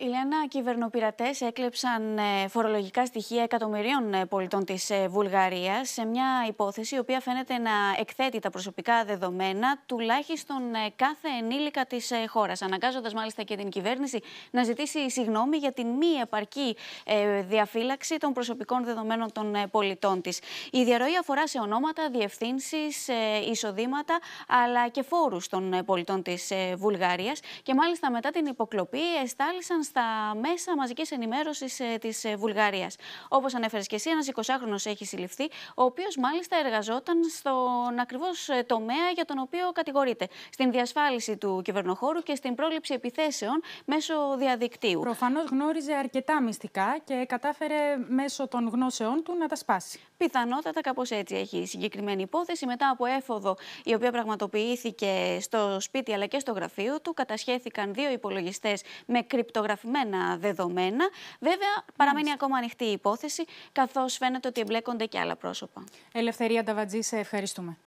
Η Ηλιανά, κυβερνοπειρατές έκλεψαν ε, φορολογικά στοιχεία εκατομμυρίων ε, πολιτών της ε, Βουλγαρίας σε μια υπόθεση η οποία φαίνεται να εκθέτει τα προσωπικά δεδομένα τουλάχιστον κάθε ενήλικα της χώρας. Αναγκάζοντας μάλιστα και την κυβέρνηση να ζητήσει συγγνώμη για την μη επαρκή διαφύλαξη των προσωπικών δεδομένων των πολιτών της. Η διαρροή αφορά σε ονόματα, διευθύνσεις, εισοδήματα αλλά και φόρους των πολιτών της Βουλγαρίας και μάλιστα μετά την υποκλοπή εστάλησαν στα μέσα μαζικής ενημέρωσης ε, της ε, Βουλγαρίας. Όπως ανέφερες και εσύ, ένας 20χρονο έχει συλληφθεί, ο οποίος μάλιστα εργαζόταν στον ακριβώς ε, τομέα για τον οποίο κατηγορείται. Στην διασφάλιση του κυβερνοχώρου και στην πρόληψη επιθέσεων μέσω διαδικτύου. Προφανώς γνώριζε αρκετά μυστικά και κατάφερε μέσω των γνώσεών του να τα σπάσει. Πιθανότατα κάπως έτσι έχει η συγκεκριμένη υπόθεση. Μετά από έφοδο, η οποία πραγματοποιήθηκε στο σπίτι αλλά και στο γραφείο του, κατασχέθηκαν δύο υπολογιστές με κρυπτογραφία δεδομένα. Βέβαια, παραμένει ακόμα ανοιχτή η υπόθεση, καθώς φαίνεται ότι εμπλέκονται και άλλα πρόσωπα. Ελευθερία Νταβατζή, σε ευχαριστούμε.